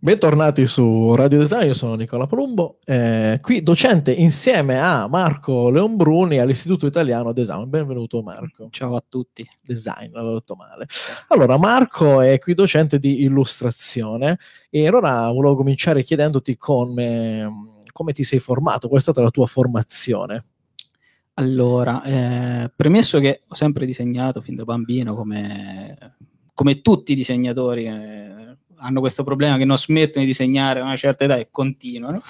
Bentornati su Radio Design, io sono Nicola Palumbo, eh, qui docente insieme a Marco Leonbruni all'Istituto Italiano Design. Benvenuto Marco. Ciao a tutti. Design, l'avevo detto male. Allora, Marco è qui docente di illustrazione e allora volevo cominciare chiedendoti come, come ti sei formato, qual è stata la tua formazione? Allora, eh, premesso che ho sempre disegnato fin da bambino come, come tutti i disegnatori. Eh, hanno questo problema che non smettono di disegnare a una certa età e continuano.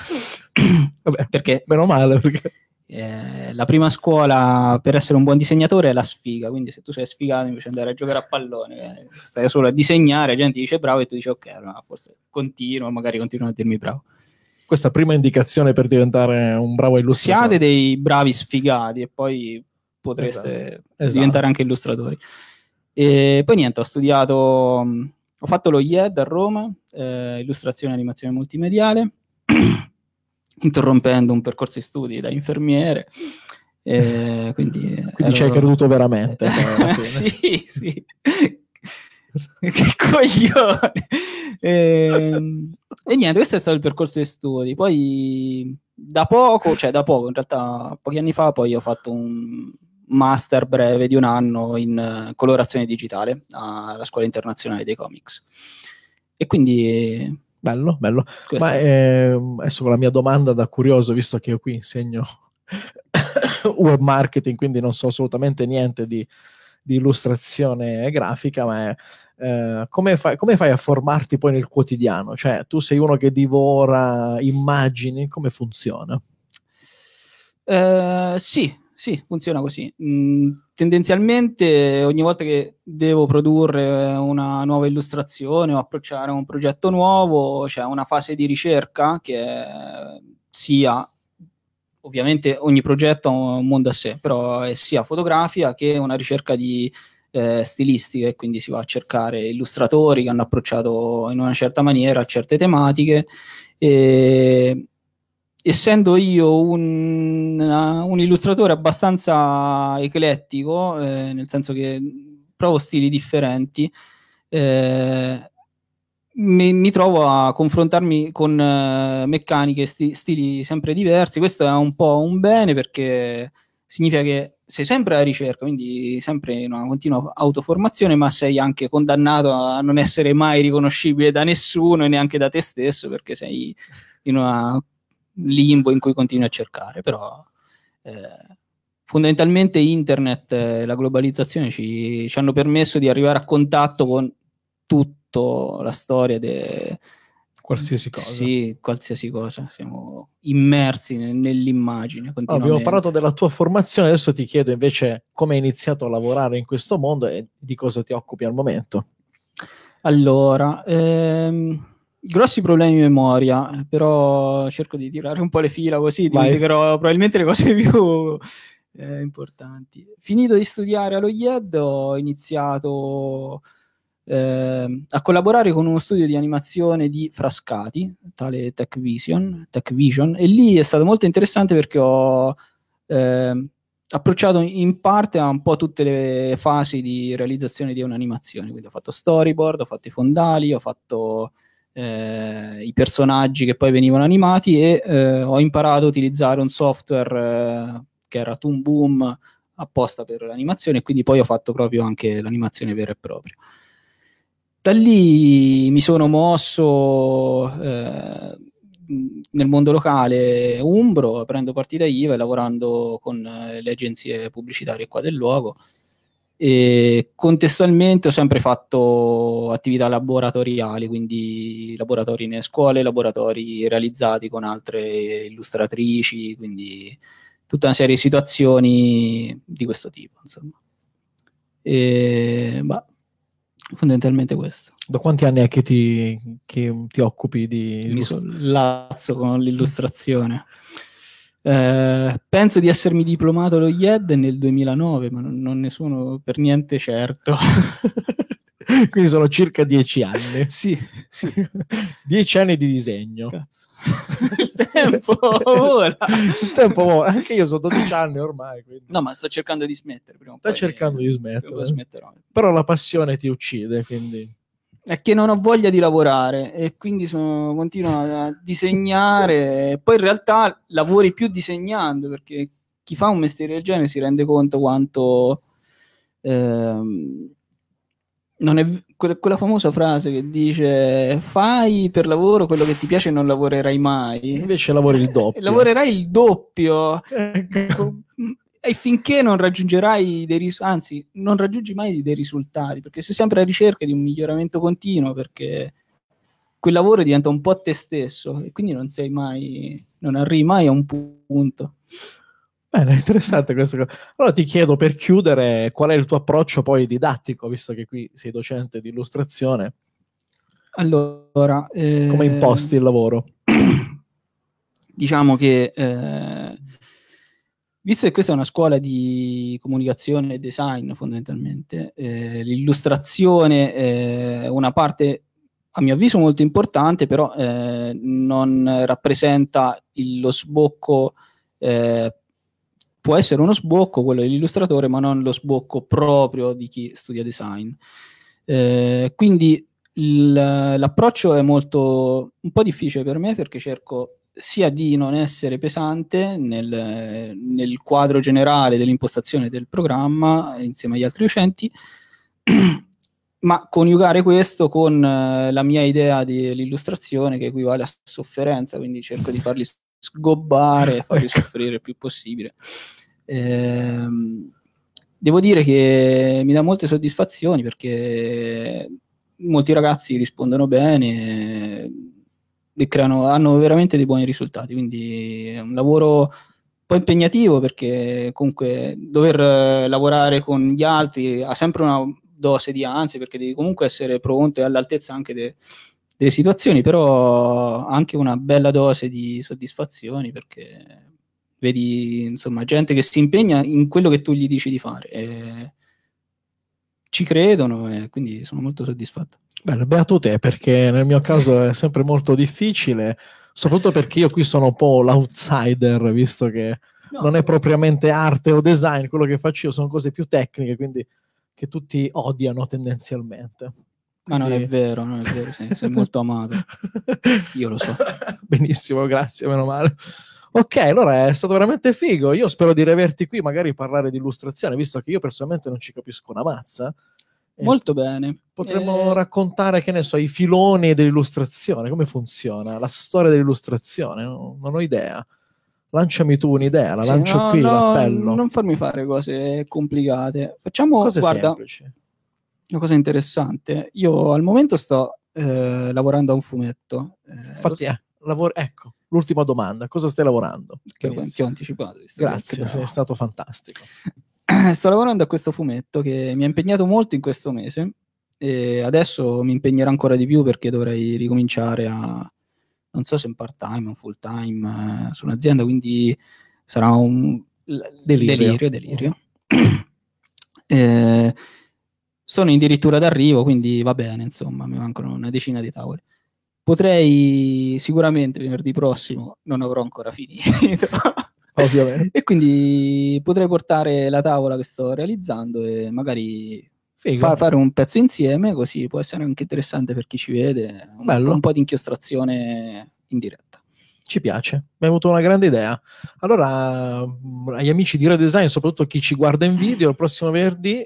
Vabbè, perché? Meno male perché... Eh, la prima scuola per essere un buon disegnatore è la sfiga, quindi se tu sei sfigato invece andare a giocare a pallone, eh, stai solo a disegnare, la gente dice bravo e tu dici ok, allora forse continuo, magari continuo a dirmi bravo. Questa prima indicazione per diventare un bravo illustratore. Siate dei bravi sfigati e poi potreste esatto. esatto. diventare anche illustratori. E poi niente, ho studiato mm, ho fatto lo IED a Roma, eh, illustrazione e animazione multimediale, interrompendo un percorso di studi da infermiere. Eh, quindi quindi ero... ci hai creduto veramente. sì, sì. che coglione! e, ehm, e, niente, questo è stato il percorso di studi. Poi da poco, cioè da poco, in realtà pochi anni fa, poi ho fatto un, master breve di un anno in eh, colorazione digitale alla Scuola Internazionale dei Comics. E quindi... Bello, bello. Questo. Ma eh, adesso con la mia domanda da curioso, visto che io qui insegno web marketing, quindi non so assolutamente niente di, di illustrazione grafica, ma è, eh, come, fai, come, fai, a formarti poi nel quotidiano? Cioè, tu sei uno che divora immagini, come funziona? Eh, sì, sì, funziona così. Mm, tendenzialmente ogni volta che devo produrre una nuova illustrazione o approcciare un progetto nuovo, c'è una fase di ricerca che è, sia ovviamente ogni progetto ha un mondo a sé, però è sia fotografia che una ricerca di eh, stilistica e quindi si va a cercare illustratori che hanno approcciato in una certa maniera certe tematiche e essendo io un, un illustratore abbastanza eclettico, eh, nel senso che provo stili differenti, eh, mi, mi, trovo a confrontarmi con eh, meccaniche, sti, stili sempre diversi. Questo è un po' un bene perché significa che sei sempre alla ricerca, quindi sempre in una continua autoformazione, ma sei anche condannato a non essere mai riconoscibile da nessuno e neanche da te stesso perché sei in una limbo in cui continui a cercare, però eh, fondamentalmente internet e la globalizzazione ci, ci, hanno permesso di arrivare a contatto con tutta la storia di Qualsiasi cosa. Sì, qualsiasi cosa. Siamo immersi nell'immagine. Oh, abbiamo parlato della tua formazione, adesso ti chiedo invece come hai iniziato a lavorare in questo mondo e di cosa ti occupi al momento. Allora, ehm, grossi problemi di memoria, però cerco di tirare un po' le fila così, dimenticherò probabilmente le cose più eh, importanti. Finito di studiare allo IED ho iniziato eh, a collaborare con uno studio di animazione di Frascati, tale Tech Vision, Tech Vision e lì è stato molto interessante perché ho... Eh, approcciato in parte a un po' tutte le fasi di realizzazione di un'animazione, quindi ho fatto storyboard, ho fatto i fondali, ho fatto eh, i personaggi che poi venivano animati e eh, ho imparato a utilizzare un software eh, che era Toon Boom apposta per l'animazione e quindi poi ho fatto proprio anche l'animazione vera e propria. Da lì mi sono mosso eh, nel mondo locale umbro, prendo partita IVA e lavorando con le agenzie pubblicitarie qua del luogo e contestualmente ho sempre fatto attività laboratoriali, quindi laboratori nelle scuole, laboratori realizzati con altre illustratrici, quindi tutta una serie di situazioni di questo tipo, insomma. E, bah, fondamentalmente questo. Da quanti anni è che ti, che ti occupi di... Mi sollazzo con l'illustrazione. Eh, penso di essermi diplomato allo IED nel 2009, ma non, non ne sono per niente certo. Quindi sono circa dieci anni. Sì, sì. Dieci anni di disegno. Cazzo. Il tempo vola. Il tempo vola. Anche io sono 12 anni ormai. Quindi. No, ma sto cercando di smettere. Prima sto cercando di smettere. Però la passione ti uccide, quindi è che non ho voglia di lavorare e quindi sono, continuo a disegnare. Poi in realtà lavori più disegnando perché chi fa un mestiere del genere si rende conto quanto ehm, non è quella famosa frase che dice fai per lavoro quello che ti piace e non lavorerai mai. Invece lavori il doppio. lavorerai il doppio. Ecco. Mm e finché non raggiungerai dei risultati, anzi, non raggiungi mai dei risultati, perché sei sempre a ricerca di un miglioramento continuo, perché quel lavoro diventa un po' te stesso e quindi non sei mai, non arrivi mai a un punto. Bene, interessante questo. Allora ti chiedo per chiudere qual è il tuo approccio poi didattico, visto che qui sei docente di illustrazione. Allora, eh... come imposti il lavoro? diciamo che eh Visto che questa è una scuola di comunicazione e design fondamentalmente, eh, l'illustrazione è una parte a mio avviso molto importante, però eh, non rappresenta il, lo sbocco, eh, può essere uno sbocco quello dell'illustratore, ma non lo sbocco proprio di chi studia design. Eh, quindi l'approccio è molto un po' difficile per me perché cerco sia di non essere pesante nel, nel, quadro generale dell'impostazione del programma insieme agli altri docenti, ma coniugare questo con eh, la mia idea dell'illustrazione che equivale a sofferenza, quindi cerco di farli sgobbare e farli ecco. soffrire il più possibile. Eh, devo dire che mi dà molte soddisfazioni perché molti ragazzi rispondono bene creano, hanno veramente dei buoni risultati, quindi è un lavoro un po' impegnativo perché comunque dover eh, lavorare con gli altri ha sempre una dose di ansia perché devi comunque essere pronto e all'altezza anche de, delle situazioni, però anche una bella dose di soddisfazioni perché vedi insomma gente che si impegna in quello che tu gli dici di fare. E eh ci credono e quindi sono molto soddisfatto. Beh, beato te perché nel mio caso è sempre molto difficile, soprattutto perché io qui sono un po' l'outsider, visto che no. non è propriamente arte o design, quello che faccio io sono cose più tecniche, quindi che tutti odiano tendenzialmente. Ma non è vero, non è vero, sei, sei molto amato. Io lo so. Benissimo, grazie, meno male. Ok, allora è stato veramente figo. Io spero di rivederti qui, magari parlare di illustrazione, visto che io personalmente non ci capisco una mazza. Molto bene. Potremmo eh... raccontare, che ne so, i filoni dell'illustrazione, come funziona, la storia dell'illustrazione, non ho idea. Lanciami tu un'idea, la sì, lancio no, qui, no, l'appello. Non farmi fare cose complicate. Facciamo cose guarda, semplici. Una cosa interessante, io al momento sto eh, lavorando a un fumetto. Eh, Infatti, lo... Eh, lavori, ecco, l'ultima domanda, cosa stai lavorando? Che ti ho anticipato. Grazie, sei stato fantastico. Sto lavorando a questo fumetto che mi ha impegnato molto in questo mese e adesso mi impegnerà ancora di più perché dovrei ricominciare a, non so se in part time o full time, eh, su un'azienda, quindi sarà un delirio, delirio. delirio. eh, sono addirittura d'arrivo, quindi va bene, insomma, mi mancano una decina di tavoli potrei sicuramente venerdì prossimo, non avrò ancora finito. Ovviamente. e quindi potrei portare la tavola che sto realizzando e magari fa- fare un pezzo insieme, così può essere anche interessante per chi ci vede. Un, Bello. un po' di inchiostrazione in diretta. Ci piace, mi è venuta una grande idea. Allora, agli amici di Redesign, soprattutto chi ci guarda in video, il prossimo venerdì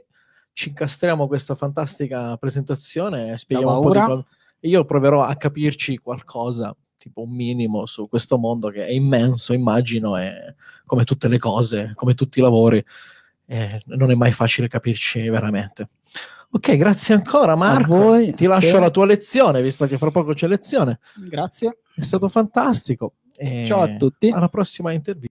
ci incastriamo questa fantastica presentazione e spieghiamo un po' di cosa io proverò a capirci qualcosa tipo un minimo su questo mondo che è immenso, immagino, e come tutte le cose, come tutti i lavori, eh, non è mai facile capirci veramente. Ok, grazie ancora Marco. A voi, Ti lascio te. la tua lezione, visto che fra poco c'è lezione. Grazie. È stato fantastico. E Ciao a tutti. Alla prossima intervista.